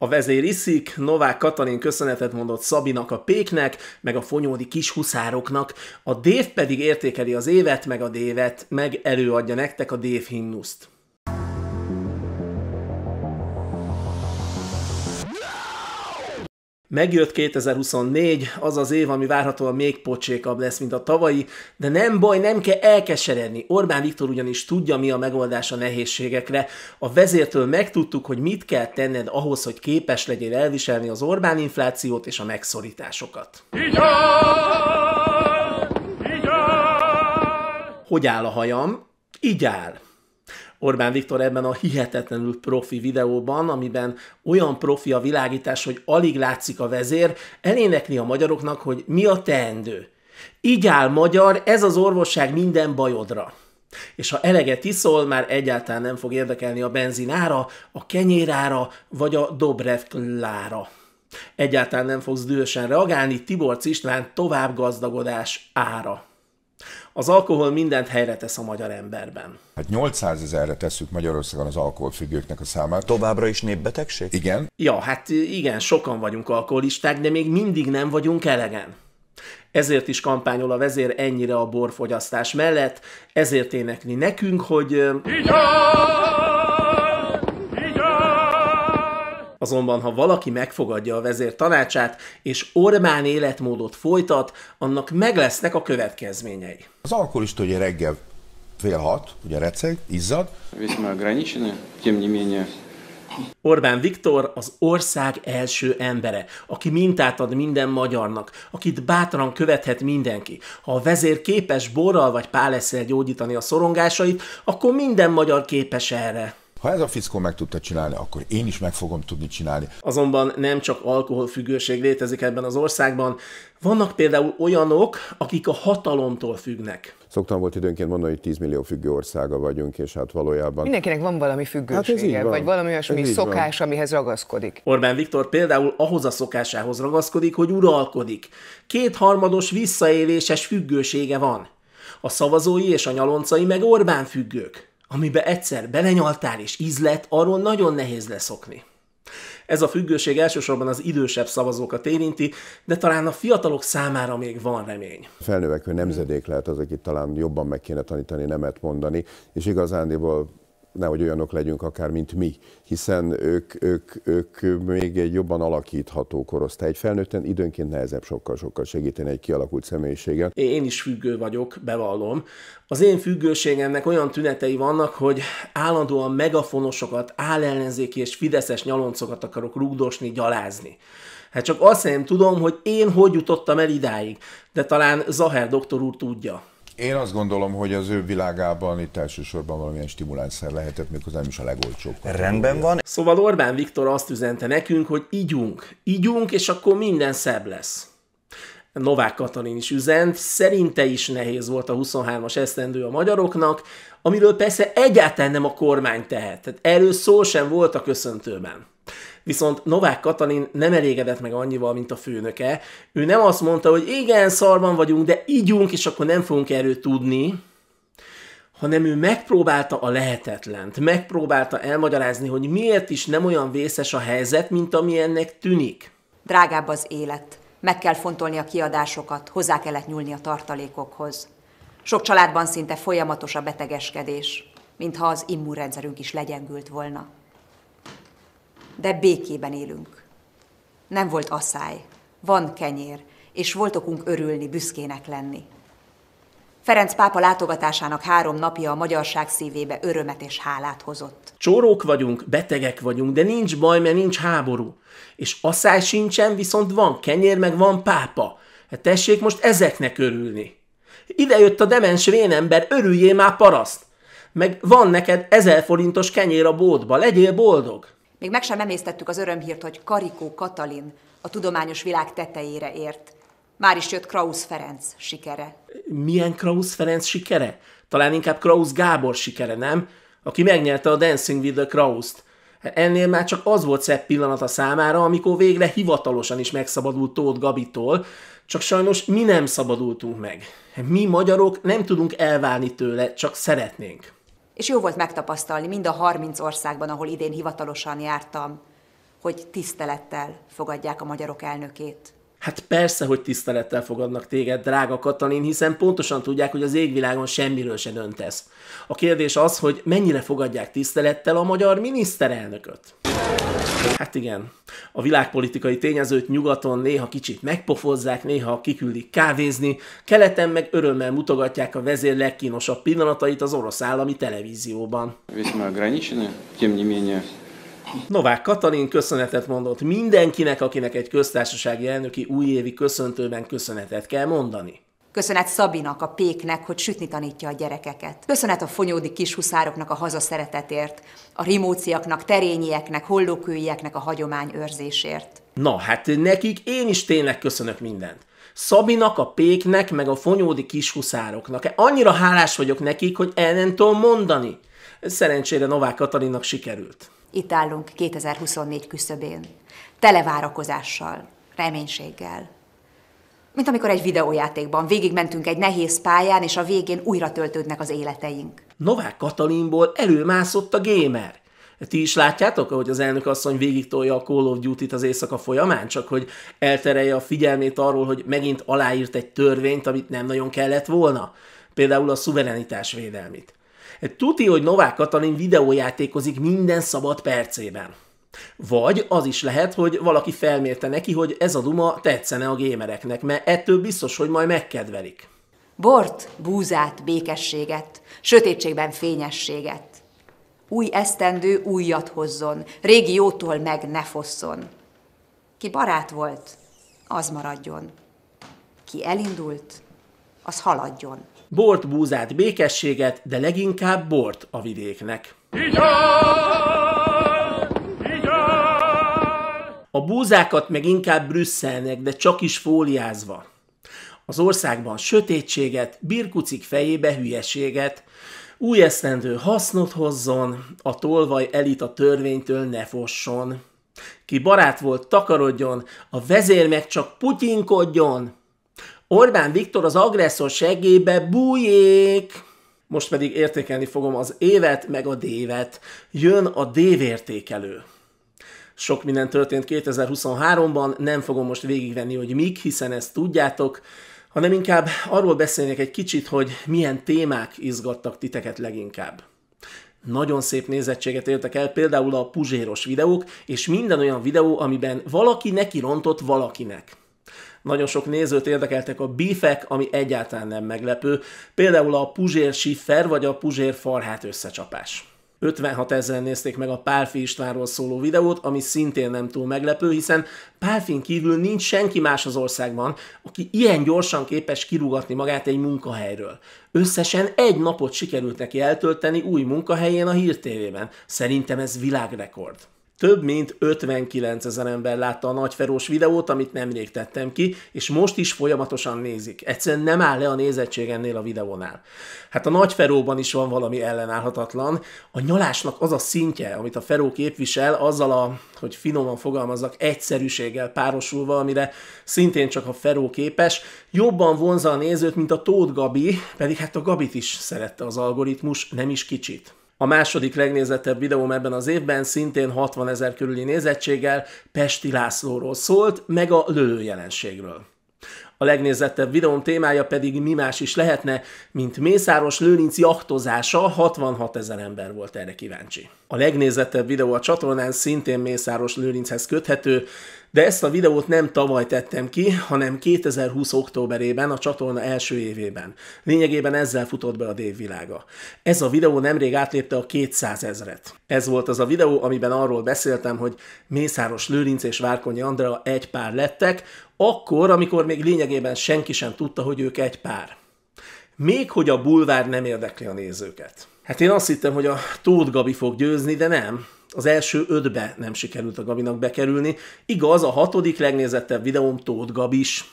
A vezér iszik, Novák Katalin köszönetet mondott Szabinak a Péknek, meg a fonyódi kis huszároknak, a Dév pedig értékeli az évet, meg a Dévet, meg előadja nektek a Dév himnuszt. Megjött 2024, az az év, ami várhatóan még pocsékabb lesz, mint a tavalyi, de nem baj, nem kell elkeseredni. Orbán Viktor ugyanis tudja, mi a megoldás a nehézségekre. A vezértől megtudtuk, hogy mit kell tenned ahhoz, hogy képes legyél elviselni az Orbán inflációt és a megszorításokat. Igyál, igyál. Hogy áll a hajam? Így áll. Orbán Viktor ebben a hihetetlenül profi videóban, amiben olyan profi a világítás, hogy alig látszik a vezér, elénekli a magyaroknak, hogy mi a teendő. Így áll magyar, ez az orvosság minden bajodra. És ha eleget iszol, már egyáltalán nem fog érdekelni a benzinára, a kenyérára vagy a Dobrevklára. Egyáltalán nem fogsz dühösen reagálni Tibor István tovább gazdagodás ára. Az alkohol mindent helyre tesz a magyar emberben. Hát 800 ezerre tesszük Magyarországon az alkoholfüggőknek a számát. Továbbra is népbetegség? Igen. Ja, hát igen, sokan vagyunk alkoholisták, de még mindig nem vagyunk elegen. Ezért is kampányol a vezér ennyire a borfogyasztás mellett, ezért énekli nekünk, hogy... Igen! Azonban, ha valaki megfogadja a vezér tanácsát, és Orbán életmódot folytat, annak meg lesznek a következményei. Az alkoholista ugye reggel fél hat, ugye receg, izzad. Orbán Viktor az ország első embere, aki mintát ad minden magyarnak, akit bátran követhet mindenki. Ha a vezér képes borral vagy páleszel gyógyítani a szorongásait, akkor minden magyar képes erre. Ha ez a fickó meg tudta csinálni, akkor én is meg fogom tudni csinálni. Azonban nem csak alkoholfüggőség létezik ebben az országban. Vannak például olyanok, akik a hatalomtól függnek. Szoktam volt időnként mondani, hogy 10 millió függő országa vagyunk, és hát valójában... Mindenkinek van valami hát függősége, hát vagy valami olyasmi szokás, van. amihez ragaszkodik. Orbán Viktor például ahhoz a szokásához ragaszkodik, hogy uralkodik. Kétharmados visszaéléses függősége van. A szavazói és a nyaloncai meg Orbán függők amiben egyszer belenyaltál és ízlet, arról nagyon nehéz leszokni. Ez a függőség elsősorban az idősebb szavazókat érinti, de talán a fiatalok számára még van remény. Felnövekvő nemzedék lehet az, akit talán jobban meg kéne tanítani, nemet mondani, és igazándiból nehogy olyanok legyünk akár, mint mi, hiszen ők, ők, ők még egy jobban alakítható korosztály. Egy felnőtten időnként nehezebb sokkal-sokkal segíteni egy kialakult személyiséget. Én is függő vagyok, bevallom. Az én függőségemnek olyan tünetei vannak, hogy állandóan megafonosokat, állellenzéki és fideszes nyaloncokat akarok rugdosni, gyalázni. Hát csak azt nem tudom, hogy én hogy jutottam el idáig, de talán Zaher doktor úr tudja. Én azt gondolom, hogy az ő világában itt elsősorban valamilyen stimulánszer lehetett, méghozzá nem is a legolcsóbb. Rendben van. Szóval Orbán Viktor azt üzente nekünk, hogy ígyunk, ígyunk, és akkor minden szebb lesz. Novák Katalin is üzent, szerinte is nehéz volt a 23-as esztendő a magyaroknak, amiről persze egyáltalán nem a kormány tehet. Tehát erről szó sem volt a köszöntőben viszont Novák Katalin nem elégedett meg annyival, mint a főnöke. Ő nem azt mondta, hogy igen, szarban vagyunk, de ígyunk, és akkor nem fogunk erről tudni, hanem ő megpróbálta a lehetetlent, megpróbálta elmagyarázni, hogy miért is nem olyan vészes a helyzet, mint ami ennek tűnik. Drágább az élet, meg kell fontolni a kiadásokat, hozzá kellett nyúlni a tartalékokhoz. Sok családban szinte folyamatos a betegeskedés, mintha az immunrendszerünk is legyengült volna de békében élünk. Nem volt asszály, van kenyér, és volt okunk örülni, büszkének lenni. Ferenc pápa látogatásának három napja a magyarság szívébe örömet és hálát hozott. Csórók vagyunk, betegek vagyunk, de nincs baj, mert nincs háború. És asszály sincsen, viszont van kenyér, meg van pápa. Hát tessék most ezeknek örülni. Ide jött a demens vénember, örüljél már paraszt! Meg van neked ezer forintos kenyér a boltba, legyél boldog! Még meg sem emésztettük az örömhírt, hogy Karikó Katalin a tudományos világ tetejére ért. Már is jött Krausz Ferenc sikere. Milyen Krausz Ferenc sikere? Talán inkább Krausz Gábor sikere, nem? Aki megnyerte a Dancing with the Krauszt. Ennél már csak az volt szebb pillanata számára, amikor végre hivatalosan is megszabadult Tóth Gabitól, csak sajnos mi nem szabadultunk meg. Mi magyarok nem tudunk elválni tőle, csak szeretnénk és jó volt megtapasztalni mind a 30 országban, ahol idén hivatalosan jártam, hogy tisztelettel fogadják a magyarok elnökét. Hát persze, hogy tisztelettel fogadnak téged, drága Katalin, hiszen pontosan tudják, hogy az égvilágon semmiről se döntesz. A kérdés az, hogy mennyire fogadják tisztelettel a magyar miniszterelnököt. Hát igen, a világpolitikai tényezőt nyugaton néha kicsit megpofozzák, néha kiküldik kávézni, keleten meg örömmel mutogatják a vezér legkínosabb pillanatait az orosz állami televízióban. Novák Katalin köszönetet mondott mindenkinek, akinek egy köztársasági elnöki újévi köszöntőben köszönetet kell mondani. Köszönet Szabinak, a Péknek, hogy sütni tanítja a gyerekeket. Köszönet a fonyódi kishuszároknak a hazaszeretetért, a rimóciaknak, terényieknek, hollókőieknek a hagyomány őrzésért. Na, hát nekik én is tényleg köszönök mindent. Szabinak, a Péknek, meg a fonyódi kishuszároknak. E, annyira hálás vagyok nekik, hogy el nem tudom mondani. Szerencsére Novák Katalinnak sikerült. Itt állunk 2024 küszöbén. Televárakozással, reménységgel. Mint amikor egy videójátékban végigmentünk egy nehéz pályán, és a végén újra töltődnek az életeink. Novák Katalinból előmászott a gamer. Ti is látjátok, hogy az elnök asszony tolja a Call of Duty-t az éjszaka folyamán, csak hogy elterelje a figyelmét arról, hogy megint aláírt egy törvényt, amit nem nagyon kellett volna. Például a szuverenitás védelmét. Tuti, hogy Novák Katalin videójátékozik minden szabad percében. Vagy az is lehet, hogy valaki felmérte neki, hogy ez a duma tetszene a gémereknek, mert ettől biztos, hogy majd megkedvelik. Bort, búzát, békességet, sötétségben fényességet. Új esztendő újat hozzon, régi jótól meg ne fosszon. Ki barát volt, az maradjon. Ki elindult, az haladjon. Bort, búzát, békességet, de leginkább bort a vidéknek. Igen! búzákat meg inkább Brüsszelnek, de csak is fóliázva. Az országban sötétséget, birkucik fejébe hülyeséget, új esztendő hasznot hozzon, a tolvaj elit a törvénytől ne fosson. Ki barát volt, takarodjon, a vezér meg csak putyinkodjon. Orbán Viktor az agresszor segébe bújék! Most pedig értékelni fogom az évet meg a dévet. Jön a dévértékelő sok minden történt 2023-ban, nem fogom most végigvenni, hogy mik, hiszen ezt tudjátok, hanem inkább arról beszélnék egy kicsit, hogy milyen témák izgattak titeket leginkább. Nagyon szép nézettséget értek el például a puzséros videók, és minden olyan videó, amiben valaki neki rontott valakinek. Nagyon sok nézőt érdekeltek a bífek, ami egyáltalán nem meglepő, például a puzsér fer vagy a puzsér farhát összecsapás. 56 ezeren nézték meg a Pálfi Istvánról szóló videót, ami szintén nem túl meglepő, hiszen Pálfin kívül nincs senki más az országban, aki ilyen gyorsan képes kirúgatni magát egy munkahelyről. Összesen egy napot sikerült neki eltölteni új munkahelyén a hírtévében. Szerintem ez világrekord. Több mint 59 ezer ember látta a nagyferós videót, amit nemrég tettem ki, és most is folyamatosan nézik. Egyszerűen nem áll le a nézettség ennél a videónál. Hát a nagyferóban is van valami ellenállhatatlan. A nyalásnak az a szintje, amit a feró képvisel, azzal a, hogy finoman fogalmazzak, egyszerűséggel párosulva, amire szintén csak a feró képes, jobban vonza a nézőt, mint a Tóth Gabi, pedig hát a Gabit is szerette az algoritmus, nem is kicsit a második legnézettebb videóm ebben az évben szintén 60 ezer körüli nézettséggel Pesti Lászlóról szólt, meg a lölő jelenségről. A legnézettebb videóm témája pedig mi más is lehetne, mint Mészáros Lőrinc jachtozása, 66 ezer ember volt erre kíváncsi. A legnézettebb videó a csatornán szintén Mészáros Lőrinchez köthető, de ezt a videót nem tavaly tettem ki, hanem 2020. októberében, a csatorna első évében. Lényegében ezzel futott be a dévvilága. Ez a videó nemrég átlépte a 200 ezret. Ez volt az a videó, amiben arról beszéltem, hogy Mészáros Lőrinc és Várkonyi Andrea egy pár lettek, akkor, amikor még lényegében senki sem tudta, hogy ők egy pár. Még hogy a bulvár nem érdekli a nézőket. Hát én azt hittem, hogy a Tóth Gabi fog győzni, de nem. Az első ötbe nem sikerült a Gabinak bekerülni. Igaz, a hatodik legnézettebb videóm Tóth Gabi is.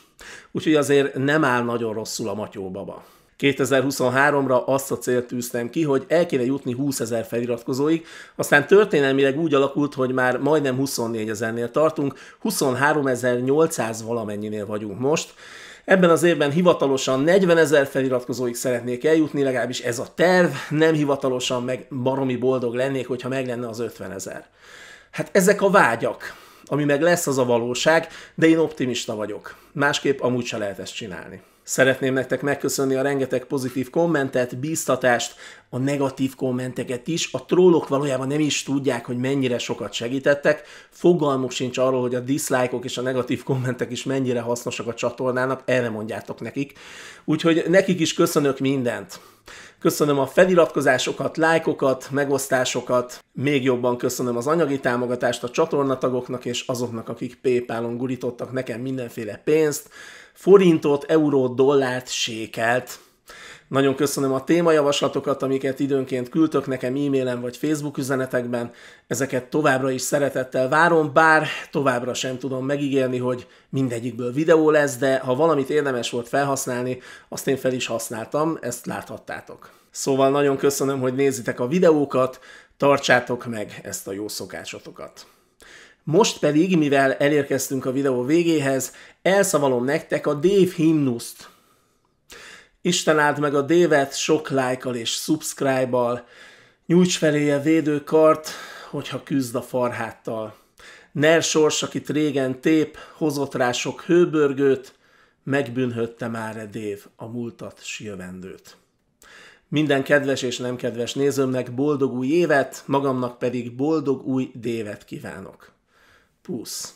Úgyhogy azért nem áll nagyon rosszul a Matyó baba. 2023-ra azt a célt tűztem ki, hogy el kéne jutni 20 ezer feliratkozóig, aztán történelmileg úgy alakult, hogy már majdnem 24 ezernél tartunk, 23.800 valamennyinél vagyunk most, Ebben az évben hivatalosan 40 ezer feliratkozóig szeretnék eljutni, legalábbis ez a terv, nem hivatalosan meg baromi boldog lennék, hogyha meg lenne az 50 ezer. Hát ezek a vágyak, ami meg lesz az a valóság, de én optimista vagyok. Másképp amúgy se lehet ezt csinálni. Szeretném nektek megköszönni a rengeteg pozitív kommentet, bíztatást, a negatív kommenteket is. A trollok valójában nem is tudják, hogy mennyire sokat segítettek. Fogalmuk sincs arról, hogy a dislike-ok és a negatív kommentek is mennyire hasznosak a csatornának, erre mondjátok nekik. Úgyhogy nekik is köszönök mindent. Köszönöm a feliratkozásokat, lájkokat, megosztásokat, még jobban köszönöm az anyagi támogatást a csatornatagoknak és azoknak, akik PayPal-on gurítottak nekem mindenféle pénzt, forintot, eurót, dollárt, sékelt, nagyon köszönöm a témajavaslatokat, amiket időnként küldtök nekem e-mailen vagy Facebook üzenetekben. Ezeket továbbra is szeretettel várom, bár továbbra sem tudom megígérni, hogy mindegyikből videó lesz, de ha valamit érdemes volt felhasználni, azt én fel is használtam, ezt láthattátok. Szóval nagyon köszönöm, hogy nézitek a videókat, tartsátok meg ezt a jó szokásotokat. Most pedig, mivel elérkeztünk a videó végéhez, elszavalom nektek a Dave himnuszt, Isten áld meg a dévet sok lájkkal és subscribe-al. Nyújts feléje védőkart, hogyha küzd a farháttal. Ner sors, akit régen tép, hozott rá sok hőbörgőt, megbűnhötte már -e dév a múltat s jövendőt. Minden kedves és nem kedves nézőmnek boldog új évet, magamnak pedig boldog új dévet kívánok. Pusz!